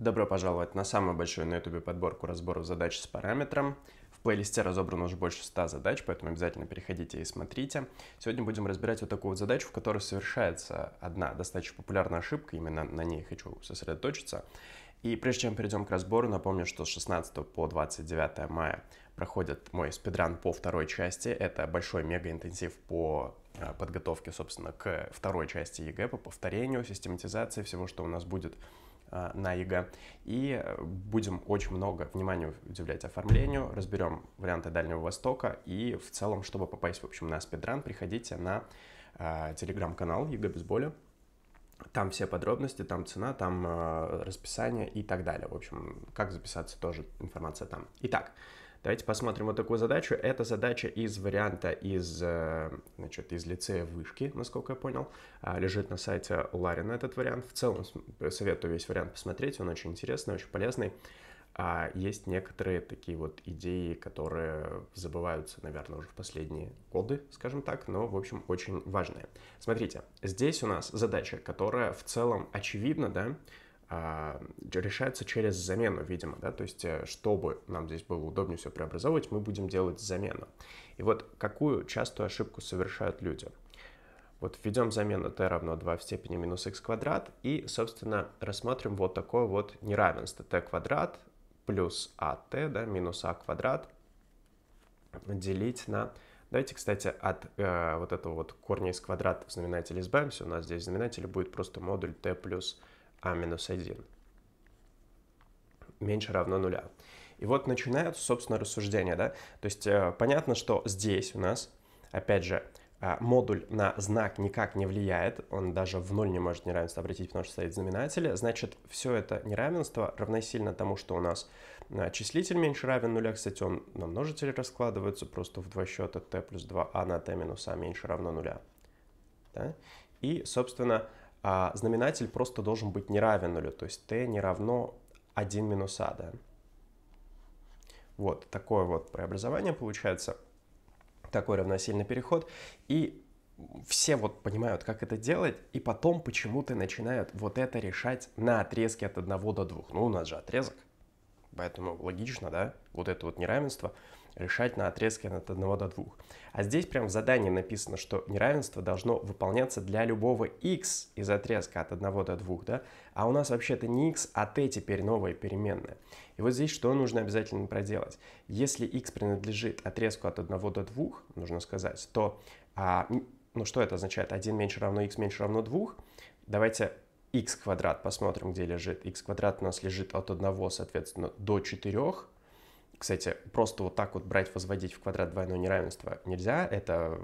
Добро пожаловать на самую большую на Ютубе подборку разборов задач с параметром. В плейлисте разобрано уже больше 100 задач, поэтому обязательно переходите и смотрите. Сегодня будем разбирать вот такую вот задачу, в которой совершается одна достаточно популярная ошибка, именно на ней хочу сосредоточиться. И прежде чем перейдем к разбору, напомню, что с 16 по 29 мая проходит мой спидран по второй части. Это большой мега-интенсив по э, подготовке, собственно, к второй части ЕГЭ, по повторению, систематизации всего, что у нас будет Э, на ЕГЭ. И э, будем очень много внимания удивлять оформлению, разберем варианты Дальнего Востока и в целом, чтобы попасть, в общем, на спидран, приходите на э, телеграм-канал ЕГЭ без боли. Там все подробности, там цена, там э, расписание и так далее. В общем, как записаться, тоже информация там. Итак, Давайте посмотрим вот такую задачу. Это задача из варианта из, э, значит, из лицея вышки, насколько я понял. А, лежит на сайте Ларина этот вариант. В целом советую весь вариант посмотреть, он очень интересный, очень полезный. А есть некоторые такие вот идеи, которые забываются, наверное, уже в последние годы, скажем так, но, в общем, очень важные. Смотрите, здесь у нас задача, которая в целом очевидна, да, а, решается через замену, видимо, да, то есть, э, чтобы нам здесь было удобнее все преобразовывать, мы будем делать замену. И вот какую частую ошибку совершают люди? Вот введем замену t равно 2 в степени минус x квадрат и, собственно, рассмотрим вот такое вот неравенство t квадрат плюс ат, да, минус а квадрат делить на... Давайте, кстати, от э, вот этого вот корня из квадрата в знаменателе избавимся. У нас здесь в будет просто модуль t плюс а минус 1 меньше равно нуля. И вот начинается собственно, рассуждение да? То есть э, понятно, что здесь у нас, опять же, э, модуль на знак никак не влияет, он даже в ноль не может неравенство обратить, потому что стоит знаменатель. Значит, все это неравенство равносильно тому, что у нас э, числитель меньше равен нуля, кстати, он на множители раскладывается просто в два счета t плюс 2, а на t минус а меньше равно нуля. Да? И, собственно, а знаменатель просто должен быть не равен нулю, то есть t не равно 1 минус a, да. Вот, такое вот преобразование получается, такой равносильный переход, и все вот понимают, как это делать, и потом почему-то начинают вот это решать на отрезке от 1 до 2. Ну, у нас же отрезок, поэтому логично, да, вот это вот неравенство решать на отрезке от 1 до 2. А здесь прям в задании написано, что неравенство должно выполняться для любого x из отрезка от 1 до 2, да? А у нас вообще-то не x, а t теперь новая переменная. И вот здесь что нужно обязательно проделать? Если x принадлежит отрезку от 1 до 2, нужно сказать, то... А, ну что это означает? 1 меньше равно x меньше равно 2. Давайте x квадрат посмотрим, где лежит. x квадрат у нас лежит от 1, соответственно, до 4. Кстати, просто вот так вот брать, возводить в квадрат двойное неравенство нельзя. Это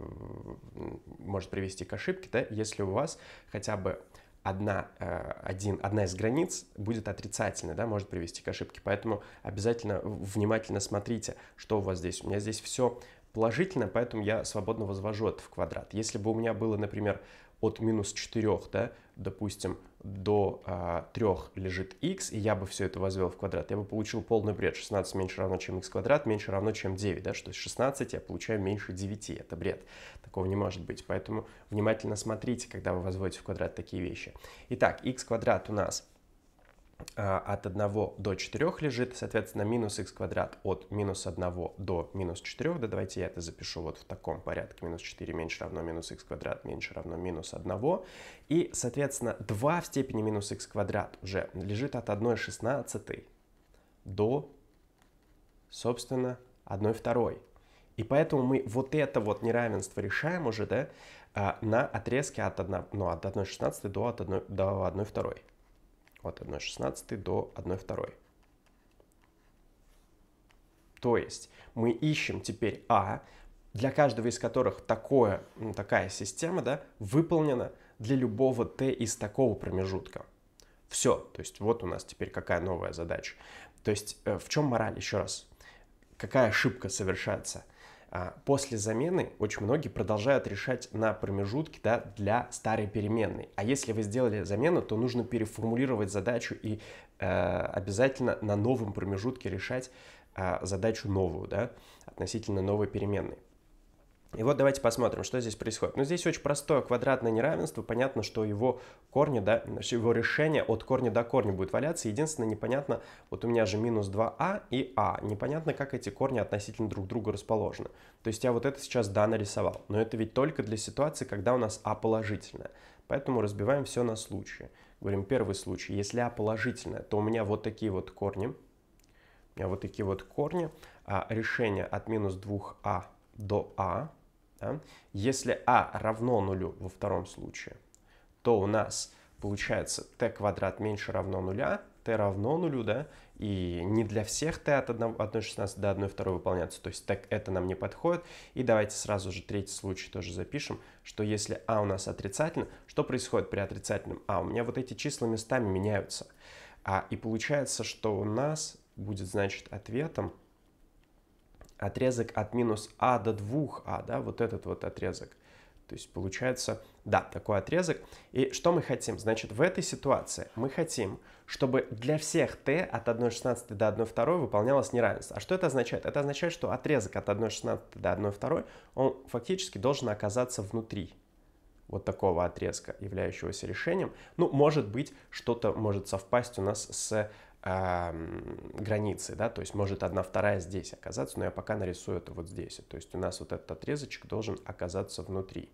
может привести к ошибке, да, если у вас хотя бы одна, э, один, одна из границ будет отрицательной, да, может привести к ошибке. Поэтому обязательно внимательно смотрите, что у вас здесь. У меня здесь все положительно, поэтому я свободно возвожу это в квадрат. Если бы у меня было, например, от минус 4 да, допустим, до а, 3 лежит x, и я бы все это возвел в квадрат, я бы получил полный бред. 16 меньше равно, чем x квадрат, меньше равно, чем 9, да, что 16 я получаю меньше 9, это бред. Такого не может быть, поэтому внимательно смотрите, когда вы возводите в квадрат такие вещи. Итак, x квадрат у нас а, от 1 до 4 лежит, соответственно, минус x квадрат от минус 1 до минус 4. Да давайте я это запишу вот в таком порядке. Минус 4 меньше равно минус x квадрат меньше равно минус 1. И, соответственно, 2 в степени минус x квадрат уже лежит от 1 16 до, собственно, 1 второй. И поэтому мы вот это вот неравенство решаем уже, да, а, на отрезке от 1, ну, от 1 16 до, от 1, до 1 второй от 1,16 до 1,2. То есть мы ищем теперь А, для каждого из которых такое, такая система да, выполнена для любого Т из такого промежутка. Все, то есть вот у нас теперь какая новая задача. То есть э, в чем мораль, еще раз, какая ошибка совершается – а после замены очень многие продолжают решать на промежутке да, для старой переменной. А если вы сделали замену, то нужно переформулировать задачу и э, обязательно на новом промежутке решать э, задачу новую да, относительно новой переменной. И вот давайте посмотрим, что здесь происходит. Ну, здесь очень простое квадратное неравенство. Понятно, что его корни, да, его решение от корня до корня будет валяться. Единственное, непонятно, вот у меня же минус 2а а и а. Непонятно, как эти корни относительно друг друга расположены. То есть я вот это сейчас да нарисовал. Но это ведь только для ситуации, когда у нас а положительное. Поэтому разбиваем все на случаи. Говорим, первый случай. Если а положительное, то у меня вот такие вот корни. У меня вот такие вот корни. А решение от минус 2а до а да? Если а равно нулю во втором случае, то у нас получается t квадрат меньше равно нуля, t равно нулю, да, и не для всех t от 1,16 до 1,2 выполняется, то есть так это нам не подходит. И давайте сразу же третий случай тоже запишем, что если а у нас отрицательно, что происходит при отрицательном а? У меня вот эти числа местами меняются. А, и получается, что у нас будет, значит, ответом отрезок от минус а до 2а, да, вот этот вот отрезок. То есть получается, да, такой отрезок. И что мы хотим? Значит, в этой ситуации мы хотим, чтобы для всех t от 1,16 до 1,2 выполнялось неравенство. А что это означает? Это означает, что отрезок от 1,16 до 1,2, он фактически должен оказаться внутри вот такого отрезка, являющегося решением. Ну, может быть, что-то может совпасть у нас с границы, да, то есть может одна вторая здесь оказаться, но я пока нарисую это вот здесь, то есть у нас вот этот отрезочек должен оказаться внутри.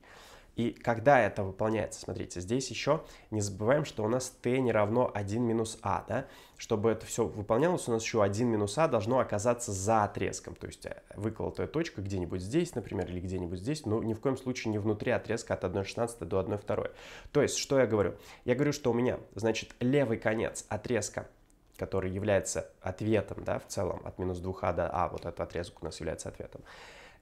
И когда это выполняется, смотрите, здесь еще не забываем, что у нас t не равно 1 минус a, да? Чтобы это все выполнялось, у нас еще 1 минус a должно оказаться за отрезком, то есть э, выколотая точка где-нибудь здесь, например, или где-нибудь здесь, но ни в коем случае не внутри отрезка от 1,16 до 1,2. То есть, что я говорю? Я говорю, что у меня, значит, левый конец отрезка который является ответом, да, в целом, от минус 2а до а, вот этот отрезок у нас является ответом.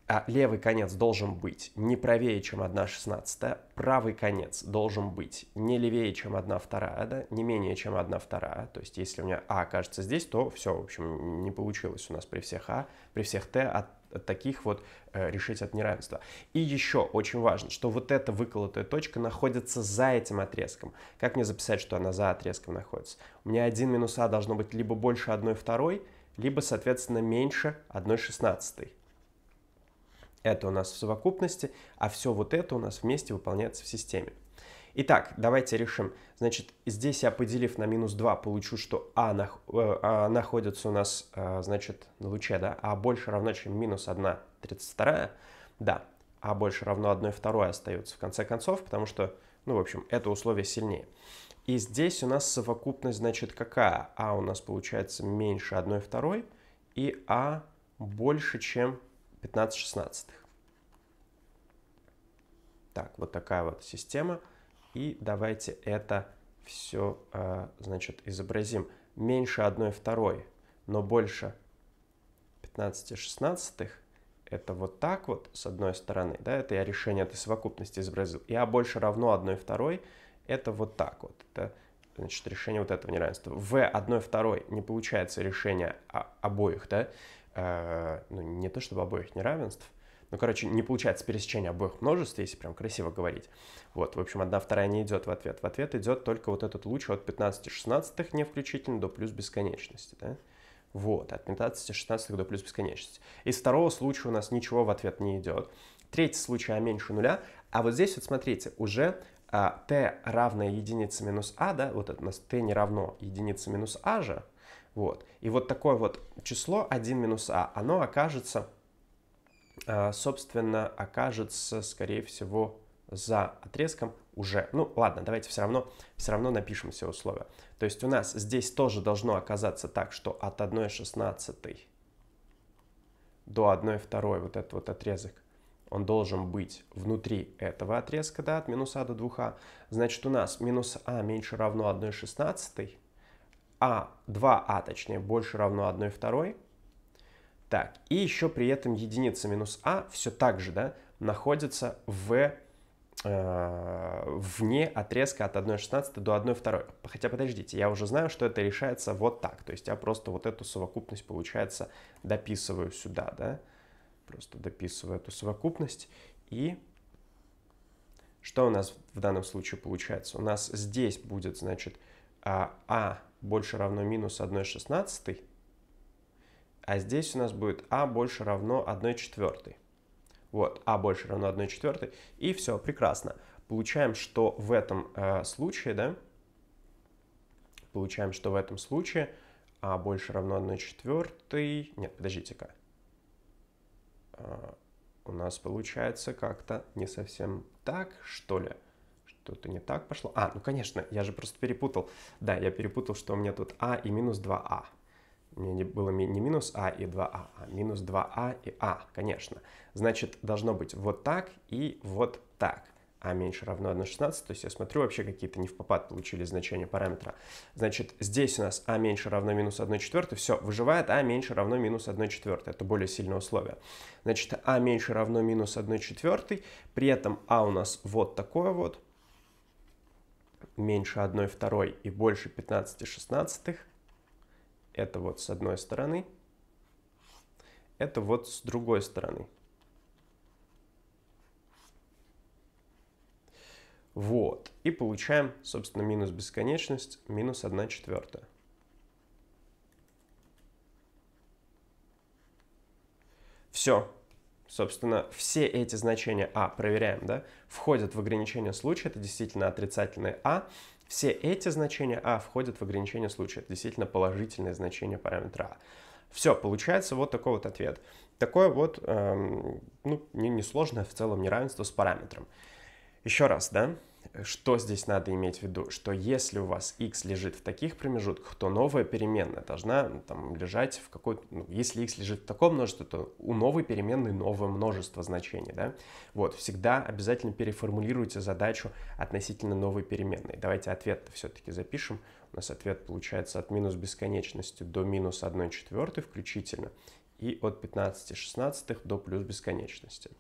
А левый конец должен быть не правее, чем 1,16, правый конец должен быть не левее, чем 1,2, да, не менее, чем 1,2, то есть если у меня А окажется здесь, то все, в общем, не получилось у нас при всех А, при всех Т от от таких вот э, решить от неравенства. И еще очень важно, что вот эта выколотая точка находится за этим отрезком. Как мне записать, что она за отрезком находится? У меня 1 минус а должно быть либо больше 1 второй, либо, соответственно, меньше 1 шестнадцатой. Это у нас в совокупности, а все вот это у нас вместе выполняется в системе. Итак, давайте решим. Значит, здесь я, поделив на минус 2, получу, что а, нах э, а находится у нас, э, значит, на луче, да, а больше равно, чем минус 1, 32. Да, а больше равно 1, 2 остается в конце концов, потому что, ну, в общем, это условие сильнее. И здесь у нас совокупность, значит, какая? А у нас получается меньше 1 второй, и А больше, чем 15 шестнадцатых. Так, вот такая вот система. И давайте это все, а, значит, изобразим. Меньше 1 второй, но больше 15 шестнадцатых. Это вот так вот, с одной стороны, да, это я решение этой совокупности изобразил. И А больше равно 1 второй, это вот так вот. Это, значит, решение вот этого неравенства. В 1 второй не получается решение обоих, да, а, ну, не то чтобы обоих неравенств, ну, короче, не получается пересечение обоих множеств, если прям красиво говорить. Вот, в общем, одна вторая не идет в ответ. В ответ идет только вот этот луч от 15 16 не включительно до плюс бесконечности, да? Вот, от 15 16 до плюс бесконечности. Из второго случая у нас ничего в ответ не идет. Третий случай А меньше нуля. А вот здесь вот смотрите, уже а, t равное единице минус а, да, вот это у нас t не равно единице минус а же, вот. И вот такое вот число 1 минус а, оно окажется Э, собственно, окажется, скорее всего, за отрезком уже. Ну, ладно, давайте все равно, все равно напишем все условия. То есть у нас здесь тоже должно оказаться так, что от 1,16 до 1,2 вот этот вот отрезок, он должен быть внутри этого отрезка, да, от минус а до 2а. Значит, у нас минус а меньше равно 1,16, а 2а, а, точнее, больше равно 1,2, так, и еще при этом единица минус а все так же, да, находится в, э, вне отрезка от 1,16 до 1,2. Хотя, подождите, я уже знаю, что это решается вот так. То есть я просто вот эту совокупность, получается, дописываю сюда, да. Просто дописываю эту совокупность. И что у нас в данном случае получается? У нас здесь будет, значит, а, а больше равно минус 1,16 а здесь у нас будет а больше равно 1 четвертой. Вот, а больше равно 1 четвертой, и все, прекрасно. Получаем, что в этом э, случае, да, получаем, что в этом случае а больше равно 1 четвертой, нет, подождите-ка, а, у нас получается как-то не совсем так, что ли? Что-то не так пошло. А, ну конечно, я же просто перепутал. Да, я перепутал, что у меня тут а и минус 2а не было не минус А и 2А, а, а минус 2А а и А, конечно. Значит, должно быть вот так и вот так. А меньше равно 1,16, то есть я смотрю, вообще какие-то не в попад получили значения параметра. Значит, здесь у нас А меньше равно минус 1,4, все, выживает А меньше равно минус 1,4, это более сильное условие. Значит, А меньше равно минус 1,4, при этом А у нас вот такое вот, меньше 1,2 и больше 15,16, это вот с одной стороны. Это вот с другой стороны. Вот. И получаем, собственно, минус бесконечность, минус 1 четвертая. Все. Собственно, все эти значения А, проверяем, да, входят в ограничение случая, это действительно отрицательное А. Все эти значения А входят в ограничение случая, это действительно положительное значение параметра А. Все, получается вот такой вот ответ. Такое вот, эм, ну, несложное не в целом неравенство с параметром. Еще раз, да, что здесь надо иметь в виду? Что если у вас x лежит в таких промежутках, то новая переменная должна ну, там, лежать в какой-то... Ну, если x лежит в таком множестве, то у новой переменной новое множество значений. Да? Вот, всегда обязательно переформулируйте задачу относительно новой переменной. Давайте ответ все-таки запишем. У нас ответ получается от минус бесконечности до минус 1 четвертой включительно и от 15 шестнадцатых до плюс бесконечности.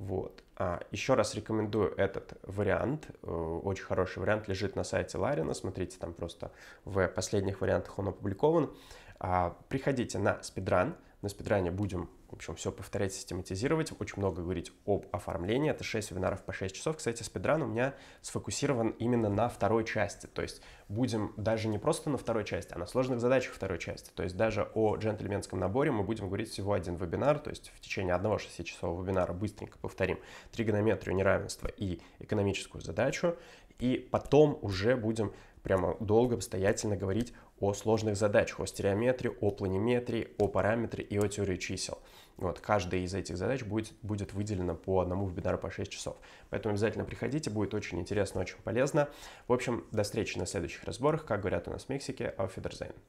Вот. А, еще раз рекомендую этот вариант. Э, очень хороший вариант лежит на сайте Ларина. Смотрите, там просто в последних вариантах он опубликован. А, приходите на спидран. На спидране будем в общем, все повторять, систематизировать, очень много говорить об оформлении. Это 6 вебинаров по 6 часов. Кстати, спидран у меня сфокусирован именно на второй части. То есть будем даже не просто на второй части, а на сложных задачах второй части. То есть даже о джентльменском наборе мы будем говорить всего один вебинар, то есть в течение одного 6-часового вебинара быстренько повторим тригонометрию, неравенства и экономическую задачу. И потом уже будем прямо долго, обстоятельно говорить о сложных задачах, о стереометрии, о планиметрии, о параметре и о теории чисел. Вот, каждая из этих задач будет, будет выделена по одному вебинару по 6 часов. Поэтому обязательно приходите, будет очень интересно, очень полезно. В общем, до встречи на следующих разборах. Как говорят у нас в Мексике, auf Wiedersehen.